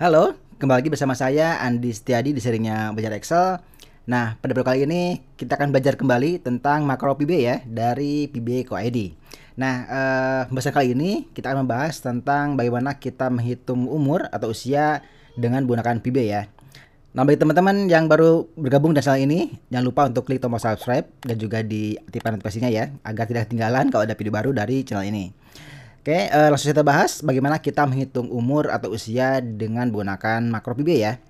Halo, kembali lagi bersama saya Andi Setiadi di serinya Belajar Excel. Nah, pada video kali ini kita akan belajar kembali tentang makro PB ya dari PB ID. Nah, eh, kali ini kita akan membahas tentang bagaimana kita menghitung umur atau usia dengan menggunakan PB ya. Nah, bagi teman-teman yang baru bergabung dan channel ini, jangan lupa untuk klik tombol subscribe dan juga di diaktifkan notifikasinya ya, agar tidak ketinggalan kalau ada video baru dari channel ini. Oke, uh, langsung kita bahas bagaimana kita menghitung umur atau usia dengan menggunakan makro PB ya.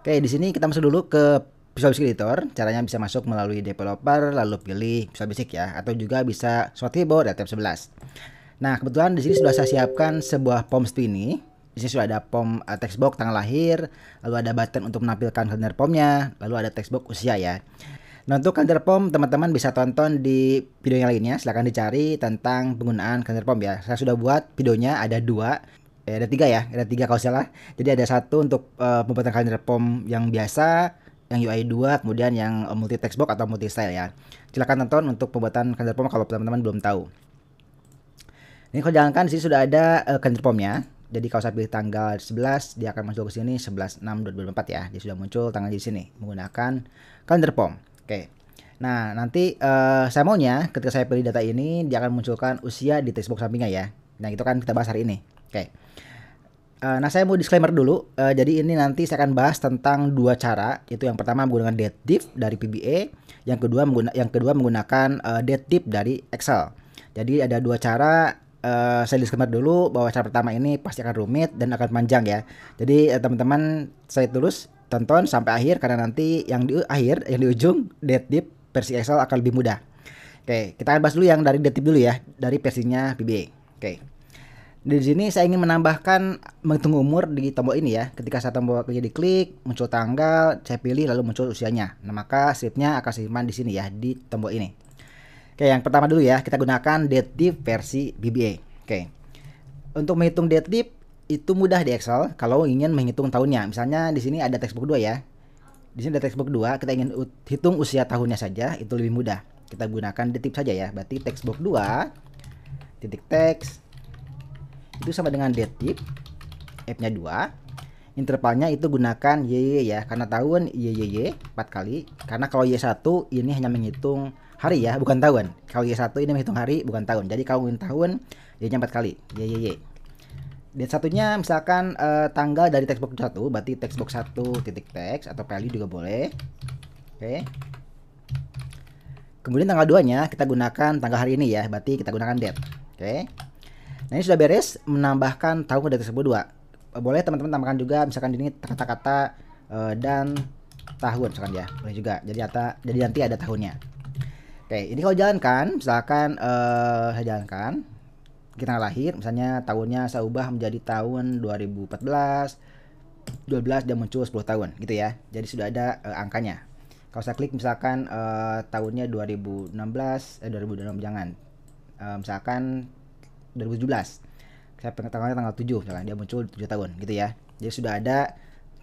Oke, di sini kita masuk dulu ke Visual Basic Editor. Caranya bisa masuk melalui developer lalu pilih Visual Basic ya atau juga bisa keyboard dari tab 11. Nah, kebetulan di sini sudah saya siapkan sebuah form seperti ini. Di sini sudah ada POM uh, textbox tanggal lahir, lalu ada button untuk menampilkan kalender formnya, lalu ada textbox usia ya. Nah untuk pom teman-teman bisa tonton di video yang lainnya silahkan dicari tentang penggunaan pom ya. Saya sudah buat videonya ada dua eh, ada tiga ya ada tiga kalau salah. Jadi ada satu untuk uh, pembuatan pom yang biasa yang UI 2 kemudian yang multi textbook atau multi style ya. Silahkan tonton untuk pembuatan pom kalau teman-teman belum tahu. Ini kalau jalankan sih sudah ada uh, eh, pomnya. jadi kalau saya pilih tanggal 11 dia akan masuk ke sini dua empat ya dia sudah muncul tanggal di sini menggunakan calendar pom. Oke. Nah, nanti uh, eh, saya maunya ketika saya pilih data ini dia akan munculkan usia di textbox sampingnya ya. Nah, itu kan kita bahas hari ini. Oke. Uh, nah, saya mau disclaimer dulu. Uh, jadi ini nanti saya akan bahas tentang dua cara, Itu yang pertama menggunakan date diff dari PBA, yang kedua mengguna yang kedua menggunakan uh, date diff dari Excel. Jadi ada dua cara uh, saya disclaimer dulu bahwa cara pertama ini pasti akan rumit dan akan panjang ya. Jadi teman-teman uh, saya tulis tonton sampai akhir karena nanti yang di akhir yang di ujung Dead Deep versi Excel akan lebih mudah. Oke, kita akan bahas dulu yang dari Dead Deep dulu ya, dari versinya PBA. Oke. Di sini saya ingin menambahkan menghitung umur di tombol ini ya. Ketika saya tombol kerja diklik, muncul tanggal, saya pilih lalu muncul usianya. Nah, maka slipnya akan simpan di sini ya, di tombol ini. Oke, yang pertama dulu ya, kita gunakan Dead Deep versi BBA. Oke. Untuk menghitung Dead Deep, itu mudah di Excel kalau ingin menghitung tahunnya. Misalnya di sini ada textbook 2 ya. Di sini ada textbook 2, kita ingin hitung usia tahunnya saja, itu lebih mudah. Kita gunakan detik saja ya. Berarti textbook 2 titik teks itu sama dengan detik F-nya 2. Intervalnya itu gunakan YY ya, karena tahun YYY 4 kali. Karena kalau Y1 ini hanya menghitung hari ya, bukan tahun. Kalau Y1 ini menghitung hari, bukan tahun. Jadi kalau ingin tahun, Y-nya 4 kali. YYY. Dan satunya misalkan uh, tanggal dari textbox 1 berarti textbox 1 titik text atau value juga boleh. Oke. Okay. Kemudian tanggal 2-nya kita gunakan tanggal hari ini ya, berarti kita gunakan date. Oke. Okay. Nah, ini sudah beres menambahkan tahun ke data tersebut dua. Eh, boleh teman-teman tambahkan juga misalkan di sini kata-kata uh, dan tahun misalkan ya. Boleh juga. Jadi ada jadi nanti ada tahunnya. Oke, okay. ini kalau jalankan misalkan uh, saya jalankan kita lahir misalnya tahunnya saya ubah menjadi tahun 2014 12 dia muncul 10 tahun gitu ya jadi sudah ada uh, angkanya kalau saya klik misalkan uh, tahunnya 2016 eh 2016 jangan uh, misalkan 2017 saya pengetahuannya tanggal 7 misalkan dia muncul 7 tahun gitu ya jadi sudah ada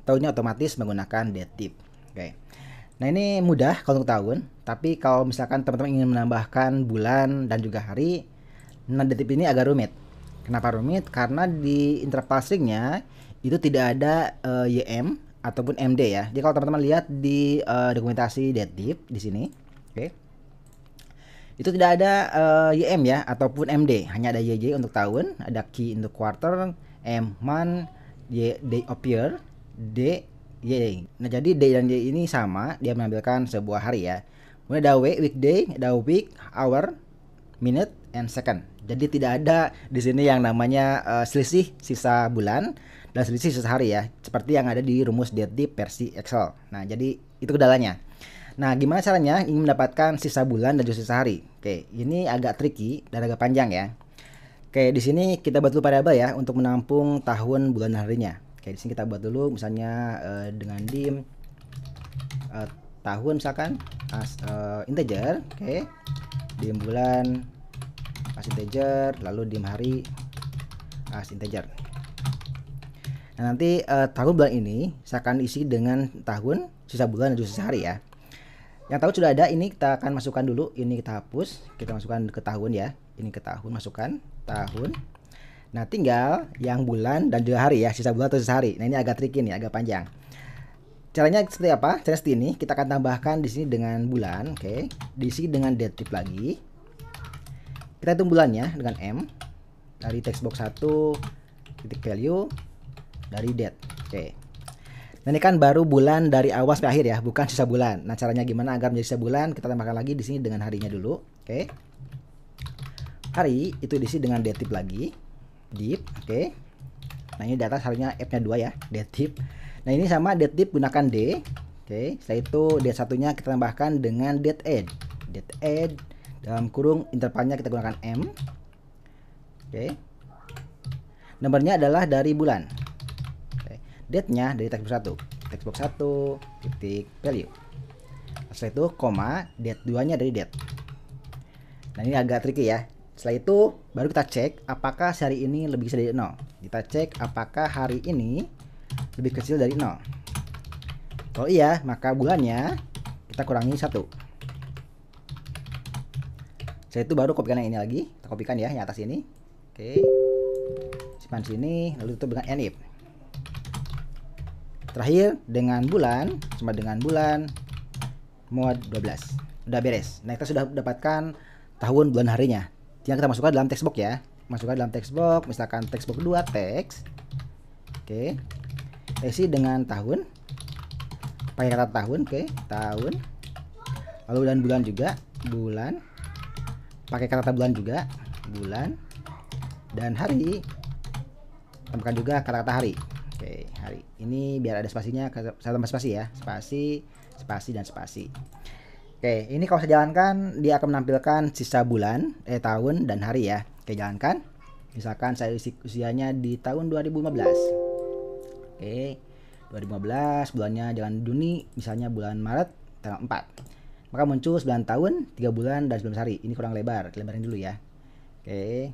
tahunnya otomatis menggunakan date tip oke okay. Nah ini mudah kalau untuk tahun, tapi kalau misalkan teman-teman ingin menambahkan bulan dan juga hari, Nah detip ini agak rumit. Kenapa rumit? Karena di interpassingnya itu tidak ada uh, eh, YM ataupun MD ya. Jadi kalau teman-teman lihat di uh, dokumentasi DETIP di sini, oke. Okay, itu tidak ada uh, eh, YM ya ataupun MD, hanya ada YJ untuk tahun, ada Q untuk quarter, M month, Y day of year, D Y. Nah, jadi d dan Y ini sama, dia menampilkan sebuah hari ya. Kemudian ada W weekday, ada week, hour, minute, and second. Jadi tidak ada di sini yang namanya uh, selisih sisa bulan dan selisih sisa hari ya, seperti yang ada di rumus DET di versi Excel. Nah, jadi itu kendalanya. Nah, gimana caranya ingin mendapatkan sisa bulan dan juga sisa hari? Oke, ini agak tricky dan agak panjang ya. Oke, di sini kita buat dulu variabel ya untuk menampung tahun, bulan, dan harinya. Oke, di sini kita buat dulu misalnya uh, dengan dim uh, tahun misalkan as uh, integer, oke. Dim bulan as integer lalu dim hari as integer nah nanti uh, tahun bulan ini saya akan isi dengan tahun sisa bulan dan juga sisa hari ya yang tahun sudah ada ini kita akan masukkan dulu ini kita hapus kita masukkan ke tahun ya ini ke tahun masukkan tahun nah tinggal yang bulan dan juga hari ya sisa bulan atau sisa hari nah ini agak tricky nih agak panjang caranya seperti apa caranya seperti ini kita akan tambahkan di sini dengan bulan oke okay. sini dengan date lagi kita hitung bulannya dengan M dari textbox 1 titik value dari date oke okay. ini kan baru bulan dari awal sampai akhir ya, bukan sisa bulan. Nah, caranya gimana agar menjadi sisa bulan? Kita tambahkan lagi di sini dengan harinya dulu. Oke. Okay. Hari itu diisi dengan date tip lagi. deep oke. Okay. Nah, ini data harinya F-nya 2 ya, date tip Nah, ini sama date tip gunakan D. Oke, okay. setelah itu date satunya kita tambahkan dengan date add. Date add dalam kurung intervalnya kita gunakan M oke okay. nomornya adalah dari bulan okay. date nya dari textbox 1 textbox 1 titik value setelah itu koma date 2 nya dari date nah ini agak tricky ya setelah itu baru kita cek apakah seri ini lebih besar dari 0 kita cek apakah hari ini lebih kecil dari 0 kalau iya maka bulannya kita kurangi satu setelah itu baru kopikan yang ini lagi. Kita kopikan ya yang atas ini. Oke. Simpan sini lalu tutup dengan enip. Terakhir dengan bulan sama dengan bulan mod 12. Udah beres. Nah, kita sudah dapatkan tahun bulan harinya. Tinggal kita masukkan dalam textbox ya. Masukkan dalam textbox, misalkan textbox 2 teks. Oke. Okay. Isi dengan tahun. Pakai kata tahun, oke, tahun. Lalu dan bulan juga, bulan pakai kata bulan juga bulan dan hari tambahkan juga kata-kata hari oke hari ini biar ada spasinya saya tambah spasi ya spasi spasi dan spasi oke ini kalau saya jalankan dia akan menampilkan sisa bulan eh tahun dan hari ya oke jalankan misalkan saya isi usianya di tahun 2015 oke 2015 bulannya jalan Juni misalnya bulan Maret tanggal 4 maka muncul 9 tahun, 3 bulan, dan 9 hari. Ini kurang lebar, kita lebarin dulu ya. Oke,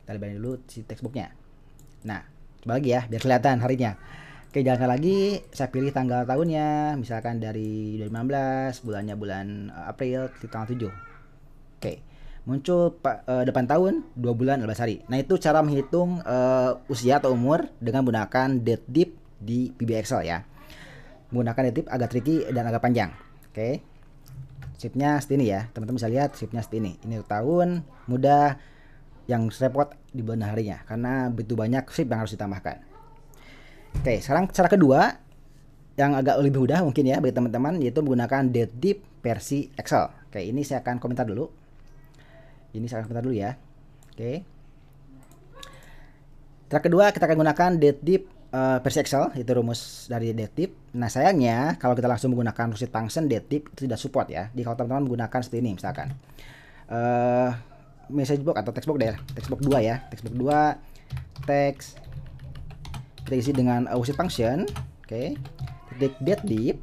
kita lebarin dulu si textbooknya. Nah, coba lagi ya, biar kelihatan harinya. Oke, jalankan lagi. Saya pilih tanggal tahunnya, misalkan dari 2015 bulannya bulan eh, April, tanggal 7. Oke, muncul uh, depan tahun, 2 bulan, 11 hari. Nah, itu cara menghitung uh, usia atau umur dengan menggunakan date deep di PB Excel ya. Menggunakan date deep agak tricky dan agak panjang. Oke, Sipnya seperti ini ya. Teman-teman bisa lihat sipnya seperti ini. Ini tahun muda yang repot di bulan harinya karena begitu banyak sip yang harus ditambahkan. Oke, sekarang cara kedua yang agak lebih mudah mungkin ya bagi teman-teman yaitu menggunakan date deep versi Excel. Oke, ini saya akan komentar dulu. Ini saya akan komentar dulu ya. Oke. Cara kedua kita akan gunakan date deep uh, versi Excel itu rumus dari DTIP. Nah sayangnya kalau kita langsung menggunakan Rosit Function DTIP itu tidak support ya. Jika teman-teman menggunakan seperti ini misalkan uh, eh, message box atau textbox deh, textbox 2 ya, textbox dua text kita isi dengan uh, Function, oke, okay. titik DTIP, oke,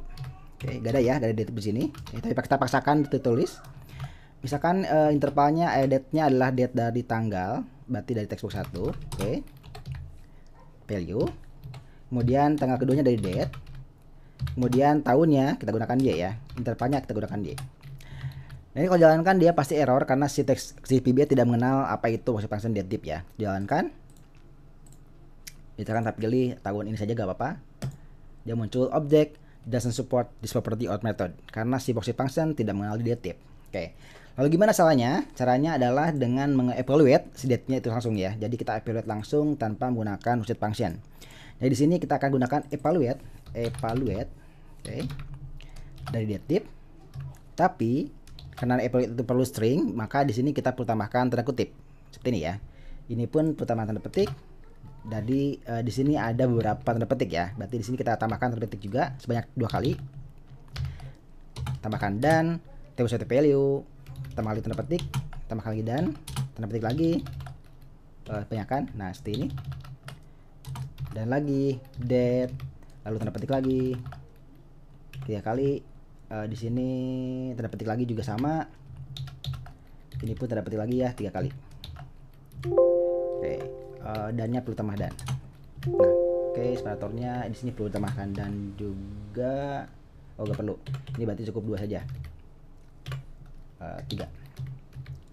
okay, gak ada ya dari DTIP di sini. Okay, tapi kita paksakan ditulis. Misalkan uh, intervalnya, eh, date-nya adalah date dari tanggal, berarti dari textbook satu. oke. Okay. Value, kemudian tanggal keduanya dari date kemudian tahunnya kita gunakan Y ya intervalnya kita gunakan Y Nah, ini kalau jalankan dia pasti error karena si teks si PBA tidak mengenal apa itu maksud function tip ya. Jalankan. kan kita pilih tahun ini saja gak apa-apa. Dia muncul objek doesn't support this property or method karena si proxy function tidak mengenal di tip. Oke. Okay. Lalu gimana salahnya? Caranya adalah dengan mengevaluate si date-nya itu langsung ya. Jadi kita evaluate langsung tanpa menggunakan function function. Jadi di sini kita akan gunakan evaluate, evaluate, oke, okay, dari tip. Tapi karena evaluate itu perlu string, maka di sini kita perlu tambahkan tanda kutip seperti ini ya. Ini pun pertama tanda petik. Jadi e, di sini ada beberapa tanda petik ya. Berarti di sini kita tambahkan tanda petik juga sebanyak dua kali. Tambahkan dan table set value, tambah lagi tanda petik, tambahkan lagi dan tanda petik lagi. E, eh, banyakan. Nah, seperti ini dan lagi dead lalu tanda petik lagi tiga kali uh, di sini tanda petik lagi juga sama ini pun tanda petik lagi ya tiga kali oke okay. uh, eh, dannya perlu tambah dan nah oke okay, separatornya di sini perlu tambahkan dan juga oh gak perlu ini berarti cukup dua saja uh, tiga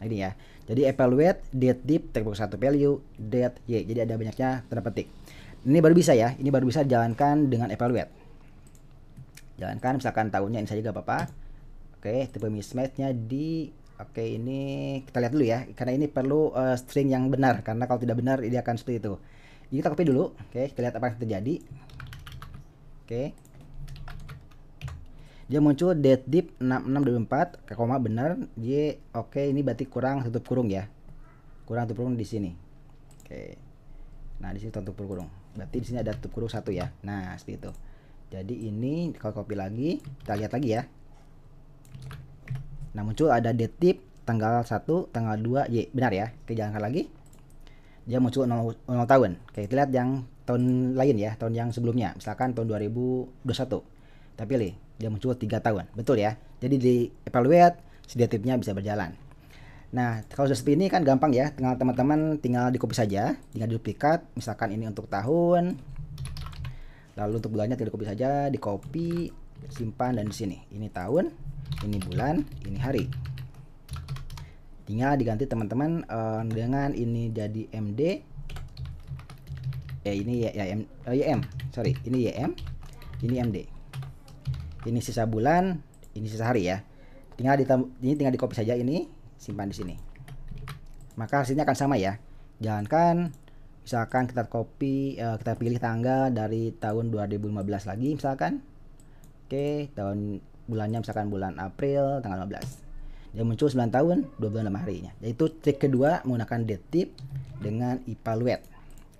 nah ini ya jadi evaluate dead deep terbuka satu value dead y jadi ada banyaknya tanda petik ini baru bisa ya, ini baru bisa dijalankan dengan evaluate. Jalankan misalkan tahunnya ini saja gak apa-apa. Oke, tipe mismatchnya di Oke, ini kita lihat dulu ya, karena ini perlu uh, string yang benar, karena kalau tidak benar ini akan seperti itu. Ini kita copy dulu, oke, kita lihat apa yang terjadi. Oke, dia muncul date deep 6624 ke koma benar dia oke okay, ini berarti kurang tutup kurung ya kurang tutup kurung di sini oke okay. nah di sini tutup kurung berarti di sini ada tutup kurung satu ya nah seperti itu jadi ini kalau copy lagi kita lihat lagi ya nah muncul ada detip tanggal 1 tanggal 2 Y benar ya kita jalankan lagi dia muncul 0, 0 tahun oke kita lihat yang tahun lain ya tahun yang sebelumnya misalkan tahun 2021 tapi pilih dia muncul tiga tahun betul ya jadi di evaluate si detipnya bisa berjalan Nah, kalau sudah seperti ini kan gampang ya. Tinggal teman-teman tinggal di copy saja, tinggal di duplikat. Misalkan ini untuk tahun. Lalu untuk bulannya tinggal di copy saja, di copy, simpan dan di sini. Ini tahun, ini bulan, ini hari. Tinggal diganti teman-teman uh, dengan ini jadi MD. Ya eh, ini ya, ya M, uh, oh, YM, sorry, ini YM, ini MD. Ini sisa bulan, ini sisa hari ya. Tinggal di ini tinggal di copy saja ini, simpan di sini maka hasilnya akan sama ya jangankan misalkan kita copy uh, kita pilih tanggal dari tahun 2015 lagi misalkan oke okay, tahun bulannya misalkan bulan April tanggal 15 dia muncul 9 tahun 2 bulan 6 harinya yaitu trik kedua menggunakan date tip dengan evaluate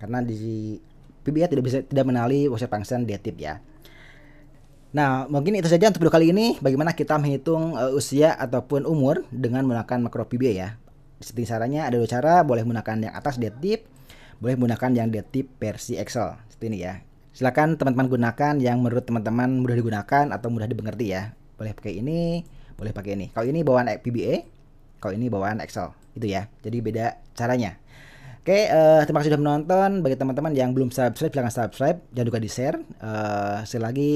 karena di PBA tidak bisa tidak menali website function date tip ya Nah, mungkin itu saja untuk video kali ini bagaimana kita menghitung uh, usia ataupun umur dengan menggunakan makro PBA ya. Seperti caranya ada dua cara, boleh menggunakan yang atas dead tip, boleh menggunakan yang dead tip versi Excel. Seperti ini ya. Silahkan teman-teman gunakan yang menurut teman-teman mudah digunakan atau mudah dimengerti ya. Boleh pakai ini, boleh pakai ini. Kalau ini bawaan PBA, kalau ini bawaan Excel. Itu ya. Jadi beda caranya. Oke, uh, terima kasih sudah menonton. Bagi teman-teman yang belum subscribe, silahkan subscribe. Jangan lupa di-share. Uh, sekali lagi,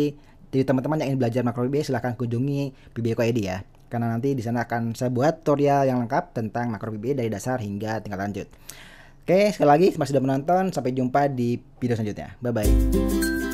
jadi teman-teman yang ingin belajar makro PBA silahkan kunjungi PBA.co.id e ya. Karena nanti di sana akan saya buat tutorial yang lengkap tentang makro PBI dari dasar hingga tingkat lanjut. Oke, sekali lagi masih sudah menonton. Sampai jumpa di video selanjutnya. Bye-bye.